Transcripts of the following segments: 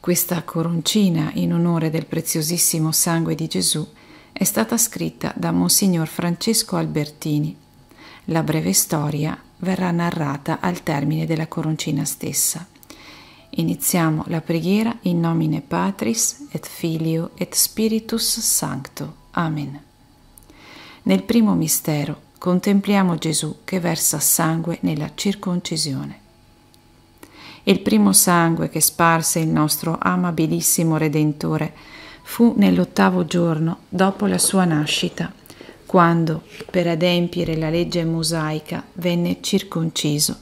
Questa coroncina in onore del preziosissimo sangue di Gesù è stata scritta da Monsignor Francesco Albertini. La breve storia verrà narrata al termine della coroncina stessa. Iniziamo la preghiera in nomine Patris et Filio et Spiritus Sancto. Amen. Nel primo mistero contempliamo Gesù che versa sangue nella circoncisione. Il primo sangue che sparse il nostro amabilissimo Redentore fu nell'ottavo giorno dopo la sua nascita, quando, per adempiere la legge mosaica, venne circonciso.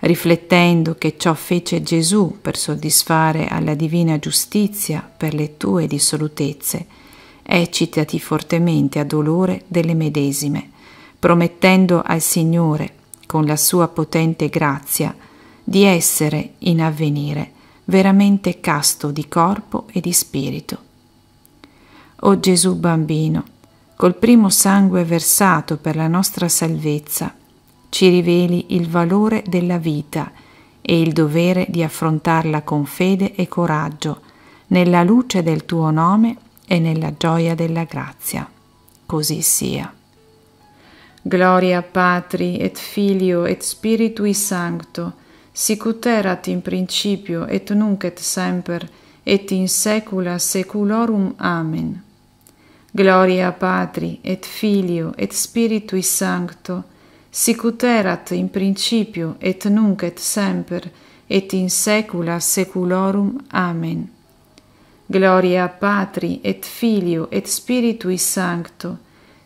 Riflettendo che ciò fece Gesù per soddisfare alla divina giustizia per le tue dissolutezze, eccitati fortemente a dolore delle medesime, promettendo al Signore, con la sua potente grazia, di essere in avvenire veramente casto di corpo e di spirito. O Gesù bambino, col primo sangue versato per la nostra salvezza, ci riveli il valore della vita e il dovere di affrontarla con fede e coraggio, nella luce del tuo nome e nella gioia della grazia. Così sia. Gloria Patri et Filio et Spiritui Sancto, Sic ut erat in principio et nunc et semper et in saecula saeculorum amen Gloria Patri et Filio et Spiritui Sancto sic ut erat in principio et nunc et semper et in saecula saeculorum amen Gloria Patri et Filio et Spiritui Sancto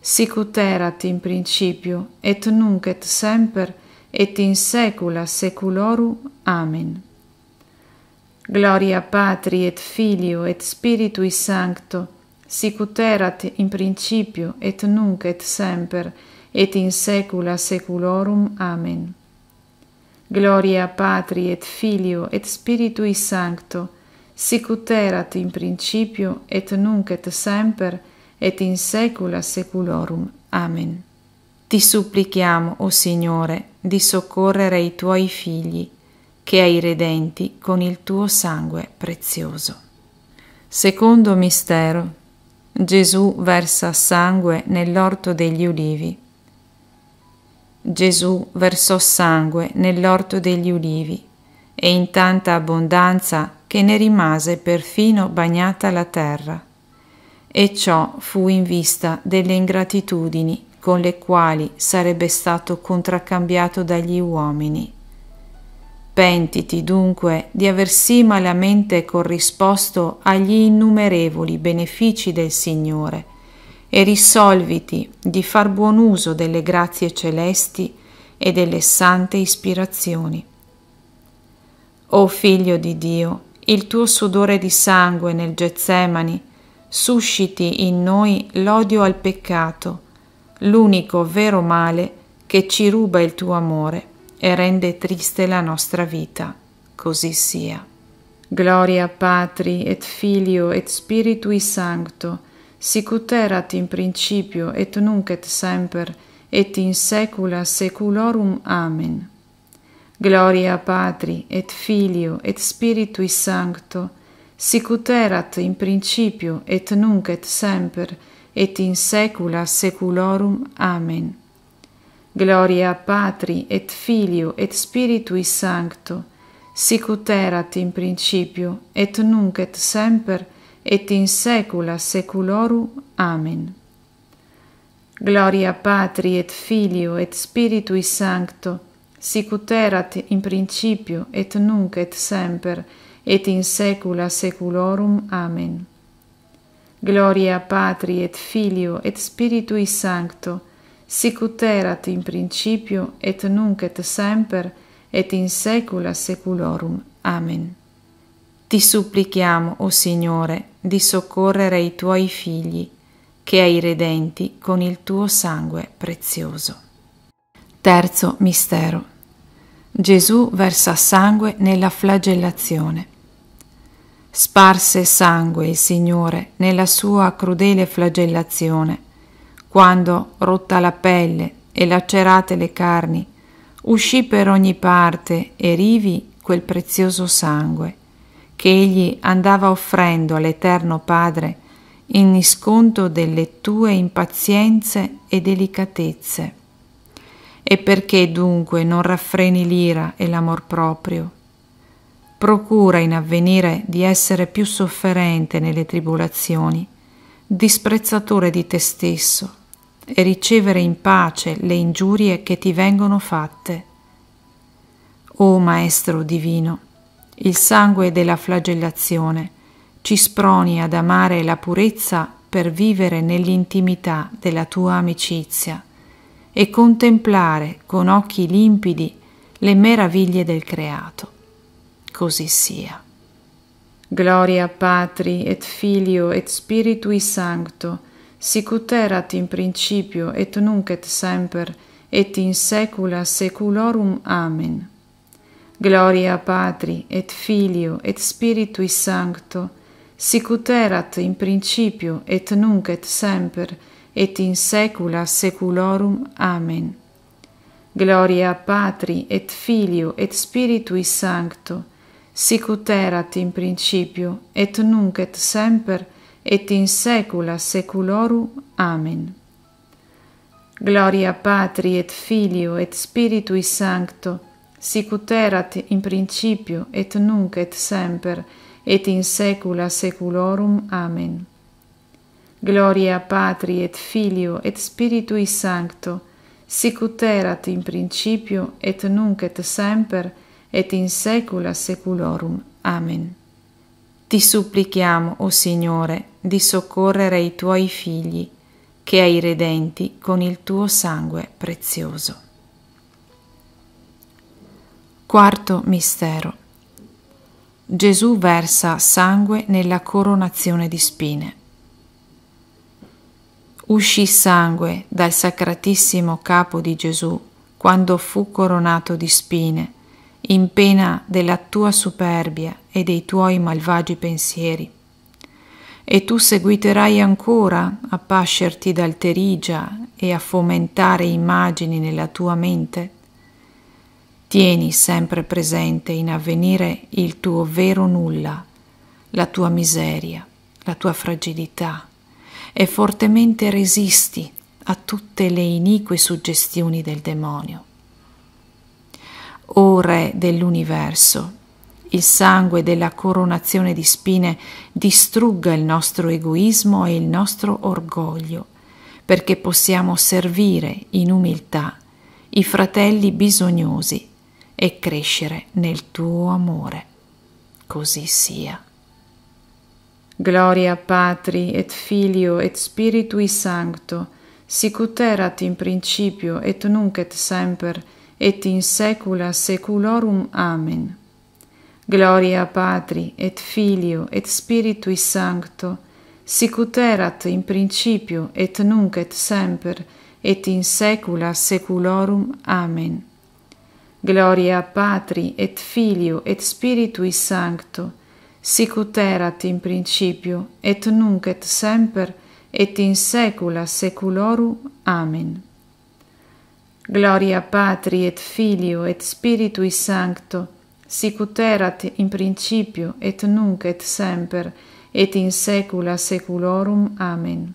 sic ut erat in principio et nunc et semper et in saecula saeculorum. Amen. Gloria Patri et Filio et Spiritui Sancto, sic ut erat in principio et nunc et semper et in saecula saeculorum. Amen. Gloria Patri et Filio et Spiritui Sancto, sic ut erat in principio et nunc et semper et in saecula saeculorum. Amen. Ti supplichiamo, o oh Signore, di soccorrere i tuoi figli, che hai redenti con il tuo sangue prezioso. Secondo mistero. Gesù versa sangue nell'orto degli ulivi. Gesù versò sangue nell'orto degli ulivi e in tanta abbondanza che ne rimase perfino bagnata la terra. E ciò fu in vista delle ingratitudini con le quali sarebbe stato contraccambiato dagli uomini. Pentiti dunque di aver sì malamente corrisposto agli innumerevoli benefici del Signore e risolviti di far buon uso delle grazie celesti e delle sante ispirazioni. O figlio di Dio, il tuo sudore di sangue nel Getsemani susciti in noi l'odio al peccato, l'unico vero male che ci ruba il tuo amore e rende triste la nostra vita. Così sia. Gloria Patri et Filio et Spiritui Sancto, sicuterat in principio et nunc et semper et in saecula saeculorum. Amen. Gloria Patri et Filio et Spiritui Sancto, sicuterat in principio et nunc et semper et in saecula saeculorum amen gloria patri et filio et spiritui sancto sicut erat in principio et nunc et semper et in saecula saeculorum amen gloria patri et filio et spiritui sancto sicut erat in principio et nunc et semper et in saecula saeculorum amen Gloria Patri et Filio et Spiritui Sancto, sicut erat in principio et nunc et semper et in saecula saeculorum. Amen. Ti supplichiamo, o Signore, di soccorrere i tuoi figli, che hai redenti con il tuo sangue prezioso. Terzo mistero. Gesù versa sangue nella flagellazione. Sparse sangue il Signore nella sua crudele flagellazione, quando, rotta la pelle e lacerate le carni, uscì per ogni parte e rivi quel prezioso sangue, che egli andava offrendo all'Eterno Padre in sconto delle tue impazienze e delicatezze. E perché dunque non raffreni l'ira e l'amor proprio? procura in avvenire di essere più sofferente nelle tribolazioni, disprezzatore di te stesso e ricevere in pace le ingiurie che ti vengono fatte. O Maestro Divino, il sangue della flagellazione ci sproni ad amare la purezza per vivere nell'intimità della tua amicizia e contemplare con occhi limpidi le meraviglie del creato così sia. Gloria Patri et Filio et Spiritui Sancto, sicut erat in principio et nunc et semper et in saecula saeculorum. Amen. Gloria Patri et Filio et Spiritui Sancto, sicuterat in principio et nunc et semper et in saecula saeculorum. Amen. Gloria Patri et Filio et Spiritui Sancto, sic ut erat in principio et nunc et semper et in saecula saeculorum amen gloria patri et filio et spiritui sancto sic ut erat in principio et nunc et semper et in saecula saeculorum amen gloria patri et filio et spiritui sancto sic ut erat in principio et nunc et semper et et in secula seculorum. Amen. Ti supplichiamo, o Signore, di soccorrere i tuoi figli, che hai redenti con il tuo sangue prezioso. Quarto mistero. Gesù versa sangue nella coronazione di spine. Uscì sangue dal sacratissimo capo di Gesù quando fu coronato di spine in pena della tua superbia e dei tuoi malvagi pensieri. E tu seguiterai ancora a pascerti d'alterigia e a fomentare immagini nella tua mente? Tieni sempre presente in avvenire il tuo vero nulla, la tua miseria, la tua fragilità e fortemente resisti a tutte le inique suggestioni del demonio. O Re dell'universo, il sangue della coronazione di spine distrugga il nostro egoismo e il nostro orgoglio, perché possiamo servire in umiltà i fratelli bisognosi e crescere nel tuo amore. Così sia. Gloria Patri et Filio et Spiritui Sancto, sicuterat in principio et nunc et semper et in saecula saeculorum amen gloria patri et filio et spiritui sancto sicut erat in principio et nunc et semper et in saecula saeculorum amen gloria patri et filio et spiritui sancto sicut erat in principio et nunc et semper et in saecula saeculorum amen Gloria Patri et Filio et Spiritui Sancto, sicuterat in principio et nunc et semper et in saecula saeculorum. Amen.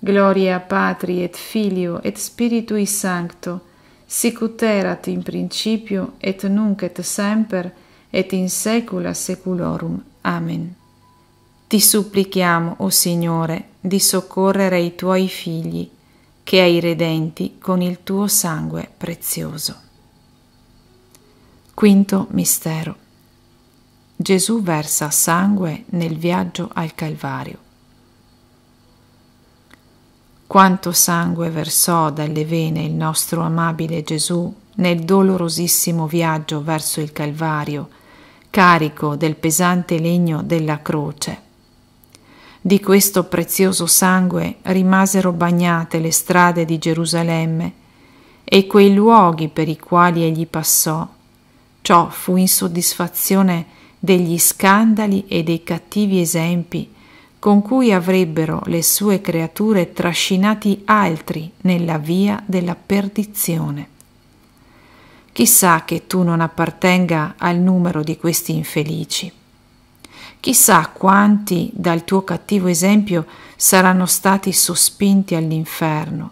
Gloria Patri et Filio et Spiritui Sancto, sicuterat in principio et nunc et semper et in saecula saeculorum. Amen. Ti supplichiamo, o Signore, di soccorrere i tuoi figli che hai redenti con il tuo sangue prezioso. Quinto mistero. Gesù versa sangue nel viaggio al Calvario. Quanto sangue versò dalle vene il nostro amabile Gesù nel dolorosissimo viaggio verso il Calvario, carico del pesante legno della croce di questo prezioso sangue rimasero bagnate le strade di Gerusalemme e quei luoghi per i quali egli passò. Ciò fu in soddisfazione degli scandali e dei cattivi esempi con cui avrebbero le sue creature trascinati altri nella via della perdizione. Chissà che tu non appartenga al numero di questi infelici. Chissà quanti dal tuo cattivo esempio saranno stati sospinti all'inferno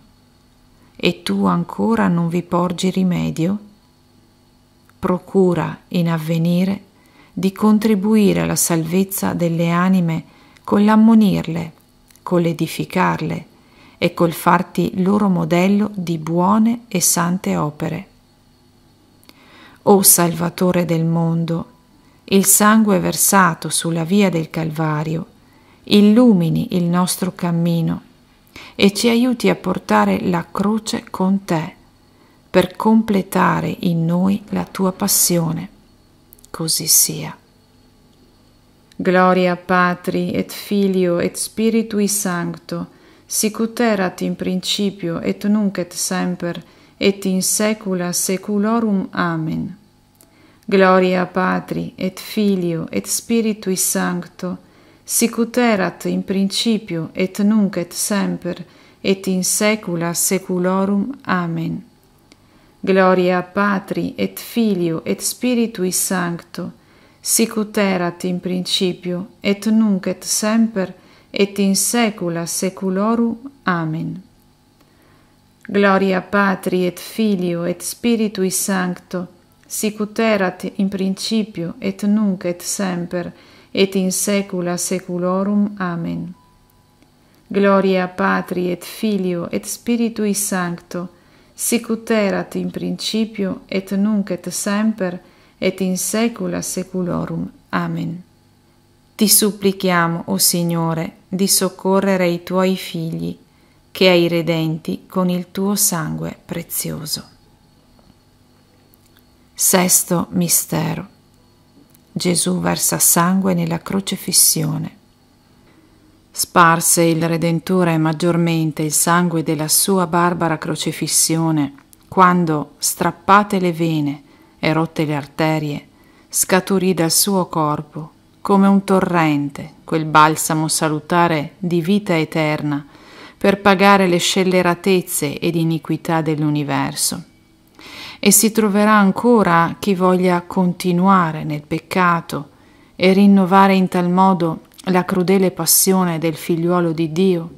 e tu ancora non vi porgi rimedio? Procura in avvenire di contribuire alla salvezza delle anime con l'ammonirle, con l'edificarle e col farti loro modello di buone e sante opere. O Salvatore del mondo, il sangue versato sulla via del Calvario illumini il nostro cammino e ci aiuti a portare la croce con te per completare in noi la tua passione. Così sia. Gloria Patri et Filio et Spiritui Sancto, sicuterat in principio et nunc et semper et in saecula saeculorum. Amen. Gloria Patri et Filio et Spiritui Sancto, sicut erat in principio et nunc et semper et in saecula saeculorum. Amen. Gloria Patri et Filio et Spiritui Sancto, sicut erat in principio et nunc et semper et in saecula saeculorum. Amen. Gloria Patri et Filio et Spiritui Sancto, erat in principio et nunc et semper et in saecula saeculorum. Amen. et Spiritui Sancto, sicuterat in principio et nunc et semper et in saecula saeculorum amen gloria patri et filio et spiritui sancto sicuterat in principio et nunc et semper et in saecula saeculorum amen ti supplichiamo o signore di soccorrere i tuoi figli che hai redenti con il tuo sangue prezioso Sesto mistero. Gesù versa sangue nella crocefissione. Sparse il Redentore maggiormente il sangue della sua barbara crocefissione, quando, strappate le vene e rotte le arterie, scaturì dal suo corpo, come un torrente, quel balsamo salutare di vita eterna, per pagare le scelleratezze ed iniquità dell'universo e si troverà ancora chi voglia continuare nel peccato e rinnovare in tal modo la crudele passione del figliuolo di Dio.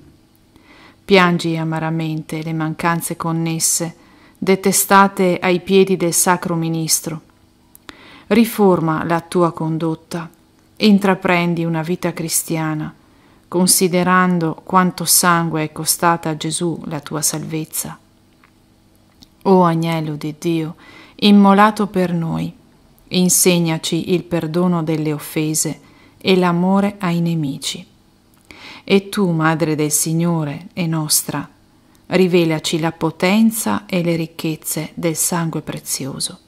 Piangi amaramente le mancanze connesse, detestate ai piedi del sacro ministro. Riforma la tua condotta, intraprendi una vita cristiana, considerando quanto sangue è costata a Gesù la tua salvezza. O agnello di Dio, immolato per noi, insegnaci il perdono delle offese e l'amore ai nemici. E tu, Madre del Signore e nostra, rivelaci la potenza e le ricchezze del sangue prezioso.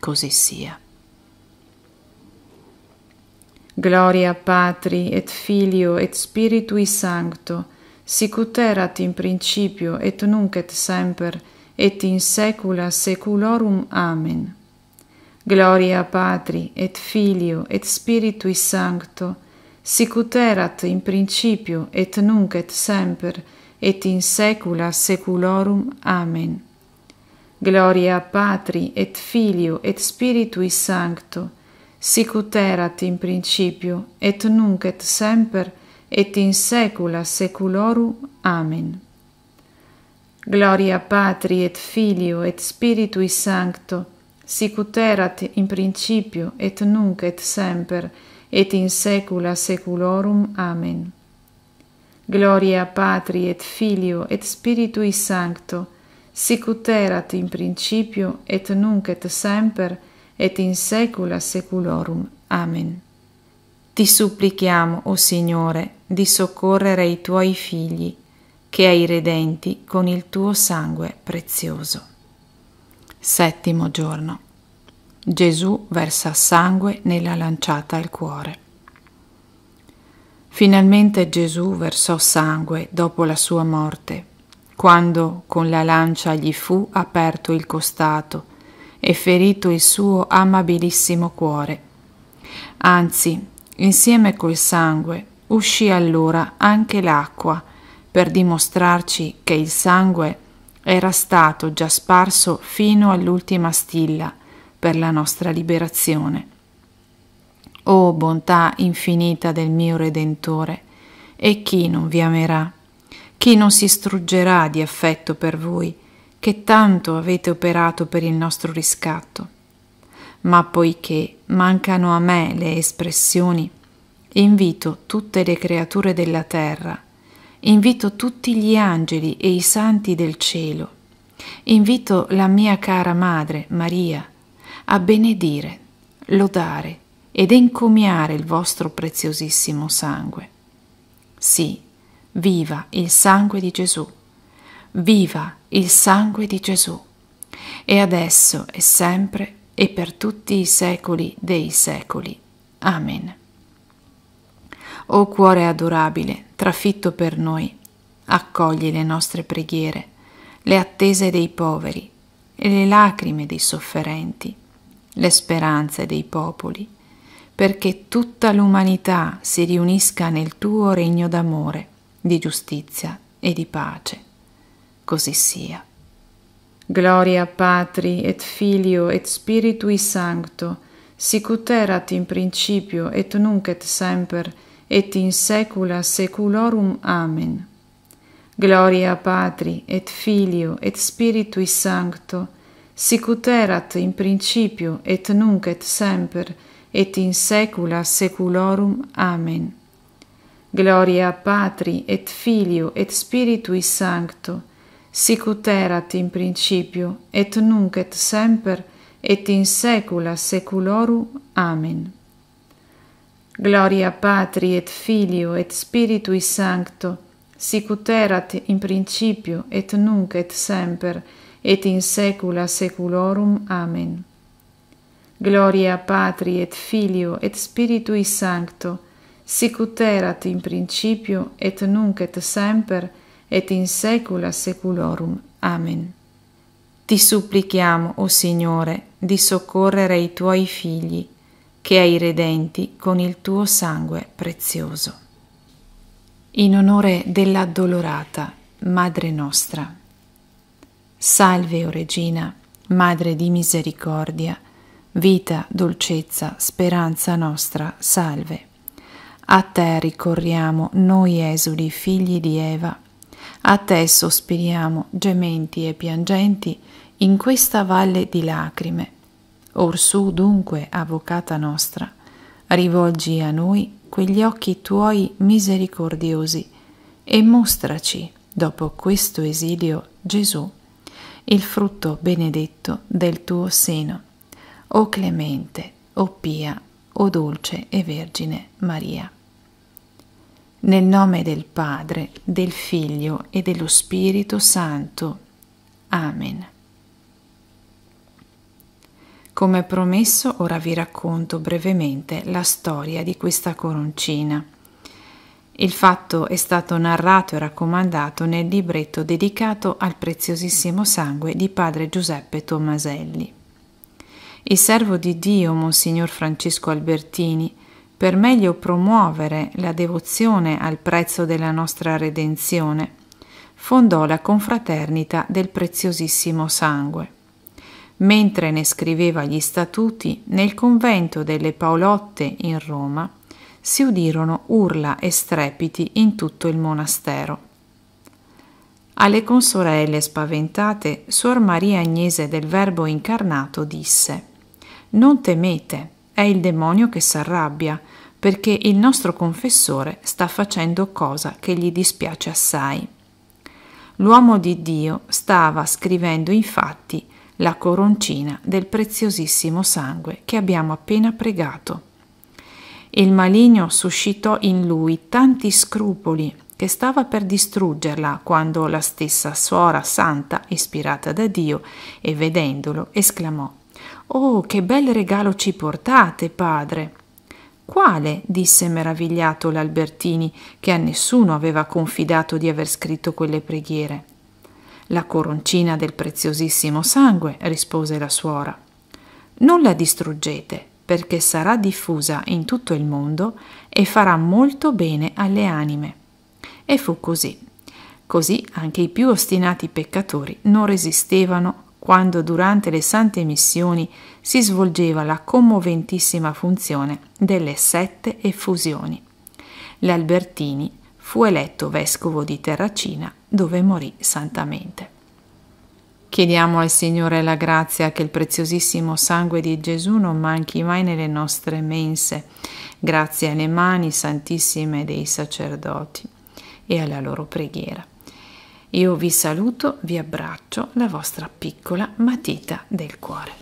Così sia. Gloria Patri et Filio et Spiritui Sancto, sicut in principio et nunc et semper et in saecula saeculorum amen gloria patri et filio et spiritui sancto sicut erat in principio et nunc et semper et in saecula saeculorum amen gloria patri et filio et spiritui sancto sicut erat in principio et nunc et semper et in saecula saeculorum amen Gloria Patri et Filio et Spiritui Sancto, sicut erat in principio et nunc et semper et in saecula saeculorum. Amen. Gloria Patri et Filio et Spiritui Sancto, sicut erat in principio et nunc et semper et in saecula saeculorum. Amen. Ti supplichiamo, o Signore, di soccorrere i tuoi figli che hai redenti con il tuo sangue prezioso. Settimo giorno. Gesù versa sangue nella lanciata al cuore. Finalmente Gesù versò sangue dopo la sua morte, quando con la lancia gli fu aperto il costato e ferito il suo amabilissimo cuore. Anzi, insieme col sangue uscì allora anche l'acqua, per dimostrarci che il sangue era stato già sparso fino all'ultima stilla per la nostra liberazione. O oh, bontà infinita del mio Redentore, e chi non vi amerà? Chi non si struggerà di affetto per voi, che tanto avete operato per il nostro riscatto? Ma poiché mancano a me le espressioni, invito tutte le creature della terra invito tutti gli angeli e i santi del cielo, invito la mia cara madre Maria a benedire, lodare ed encomiare il vostro preziosissimo sangue. Sì, viva il sangue di Gesù, viva il sangue di Gesù, e adesso e sempre e per tutti i secoli dei secoli. Amen. O cuore adorabile, trafitto per noi, accogli le nostre preghiere, le attese dei poveri e le lacrime dei sofferenti, le speranze dei popoli, perché tutta l'umanità si riunisca nel tuo regno d'amore, di giustizia e di pace. Così sia. Gloria Patri et Filio et Spiritui Sancto, sicuterat in principio et nunc et semper, et in saecula saeculorum amen gloria patri et filio et spiritui sancto sicut erat in principio et nunc et semper et in saecula saeculorum amen gloria patri et filio et spiritui sancto sicut erat in principio et nunc et semper et in saecula saeculorum amen Gloria Patri et Filio et Spiritui Sancto, sicut erat in principio et nunc et semper et in saecula saeculorum. Amen. Gloria Patri et Filio et Spiritui Sancto, sicut erat in principio et nunc et semper et in saecula saeculorum. Amen. Ti supplichiamo, o Signore, di soccorrere i tuoi figli che hai redenti con il tuo sangue prezioso. In onore dell'addolorata Madre nostra. Salve, o Regina, Madre di misericordia, vita, dolcezza, speranza nostra, salve. A te ricorriamo, noi esuli, figli di Eva. A te sospiriamo, gementi e piangenti, in questa valle di lacrime Orsù dunque, avvocata nostra, rivolgi a noi quegli occhi tuoi misericordiosi e mostraci, dopo questo esilio, Gesù, il frutto benedetto del tuo seno. O clemente, o pia, o dolce e vergine Maria. Nel nome del Padre, del Figlio e dello Spirito Santo. Amen. Come promesso, ora vi racconto brevemente la storia di questa coroncina. Il fatto è stato narrato e raccomandato nel libretto dedicato al preziosissimo sangue di padre Giuseppe Tommaselli. Il servo di Dio, Monsignor Francesco Albertini, per meglio promuovere la devozione al prezzo della nostra redenzione, fondò la confraternita del preziosissimo sangue mentre ne scriveva gli statuti, nel convento delle Paolotte in Roma si udirono urla e strepiti in tutto il monastero. Alle consorelle spaventate, Suor Maria Agnese del Verbo incarnato disse Non temete, è il demonio che s'arrabbia, perché il nostro confessore sta facendo cosa che gli dispiace assai. L'uomo di Dio stava scrivendo infatti la coroncina del preziosissimo sangue che abbiamo appena pregato. Il maligno suscitò in lui tanti scrupoli che stava per distruggerla quando la stessa suora santa, ispirata da Dio, e vedendolo, esclamò Oh, che bel regalo ci portate, padre! Quale? disse meravigliato l'Albertini, che a nessuno aveva confidato di aver scritto quelle preghiere. La coroncina del preziosissimo sangue, rispose la suora. Non la distruggete, perché sarà diffusa in tutto il mondo e farà molto bene alle anime. E fu così. Così anche i più ostinati peccatori non resistevano quando durante le sante missioni si svolgeva la commoventissima funzione delle sette effusioni. Albertini fu eletto vescovo di Terracina dove morì santamente. Chiediamo al Signore la grazia che il preziosissimo sangue di Gesù non manchi mai nelle nostre mense, grazie alle mani santissime dei sacerdoti e alla loro preghiera. Io vi saluto, vi abbraccio, la vostra piccola matita del cuore.